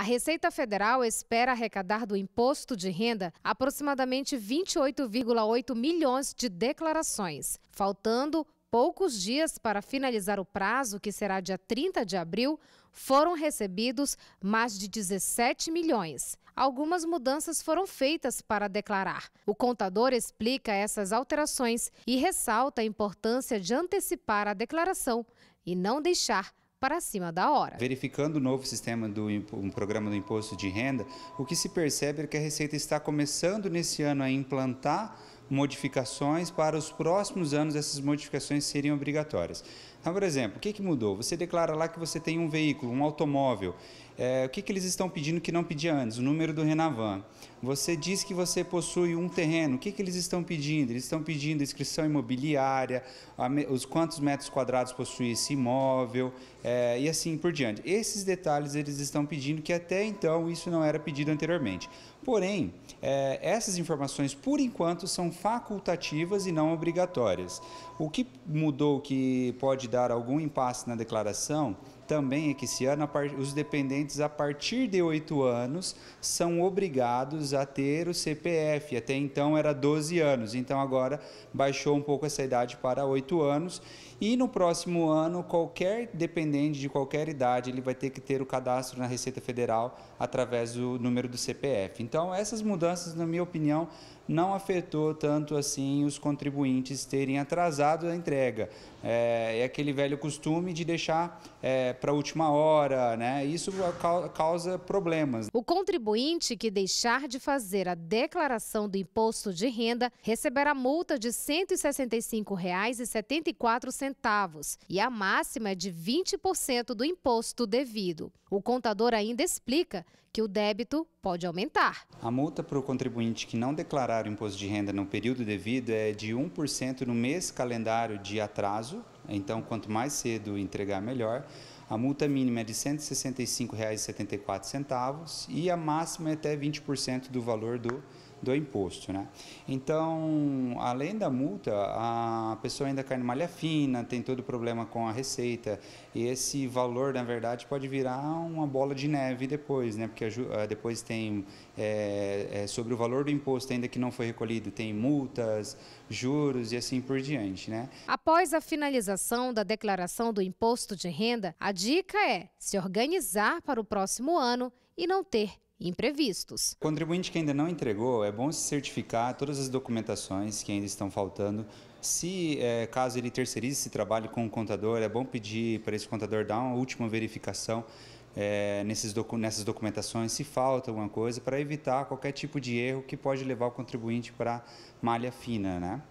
A Receita Federal espera arrecadar do imposto de renda aproximadamente 28,8 milhões de declarações, faltando poucos dias para finalizar o prazo, que será dia 30 de abril, foram recebidos mais de 17 milhões. Algumas mudanças foram feitas para declarar. O contador explica essas alterações e ressalta a importância de antecipar a declaração e não deixar para cima da hora. Verificando o novo sistema do um programa do imposto de renda, o que se percebe é que a Receita está começando nesse ano a implantar modificações para os próximos anos essas modificações seriam obrigatórias. Então, por exemplo, o que, que mudou? Você declara lá que você tem um veículo, um automóvel. É, o que, que eles estão pedindo que não pedia antes? O número do Renavan. Você diz que você possui um terreno. O que, que eles estão pedindo? Eles estão pedindo inscrição imobiliária, os quantos metros quadrados possui esse imóvel é, e assim por diante. Esses detalhes eles estão pedindo que até então isso não era pedido anteriormente. Porém, é, essas informações, por enquanto, são facultativas e não obrigatórias. O que mudou que pode dar algum impasse na declaração, também é que esse ano os dependentes a partir de 8 anos são obrigados a ter o CPF. Até então era 12 anos, então agora baixou um pouco essa idade para 8 anos. E no próximo ano, qualquer dependente de qualquer idade, ele vai ter que ter o cadastro na Receita Federal através do número do CPF. Então, essas mudanças, na minha opinião, não afetou tanto assim os contribuintes terem atrasado a entrega. É, é aquele velho costume de deixar é, para a última hora, né? Isso causa problemas. O contribuinte que deixar de fazer a declaração do imposto de renda receberá multa de R$ 165,74 e a máxima é de 20% do imposto devido. O contador ainda explica que o débito pode aumentar. A multa para o contribuinte que não declarar o imposto de renda no período devido é de 1% no mês calendário de atraso então, quanto mais cedo entregar, melhor. A multa mínima é de R$ 165,74 e a máxima é até 20% do valor do do imposto. Né? Então, além da multa, a pessoa ainda cai em malha fina, tem todo o problema com a receita, e esse valor, na verdade, pode virar uma bola de neve depois, né? porque eh, depois tem é, é, sobre o valor do imposto ainda que não foi recolhido, tem multas, juros e assim por diante. Né? Após a finalização da declaração do imposto de renda, a dica é se organizar para o próximo ano e não ter imprevistos. Contribuinte que ainda não entregou, é bom se certificar todas as documentações que ainda estão faltando. Se é, caso ele terceirize esse trabalho com o contador, é bom pedir para esse contador dar uma última verificação é, nesses docu nessas documentações, se falta alguma coisa, para evitar qualquer tipo de erro que pode levar o contribuinte para malha fina, né?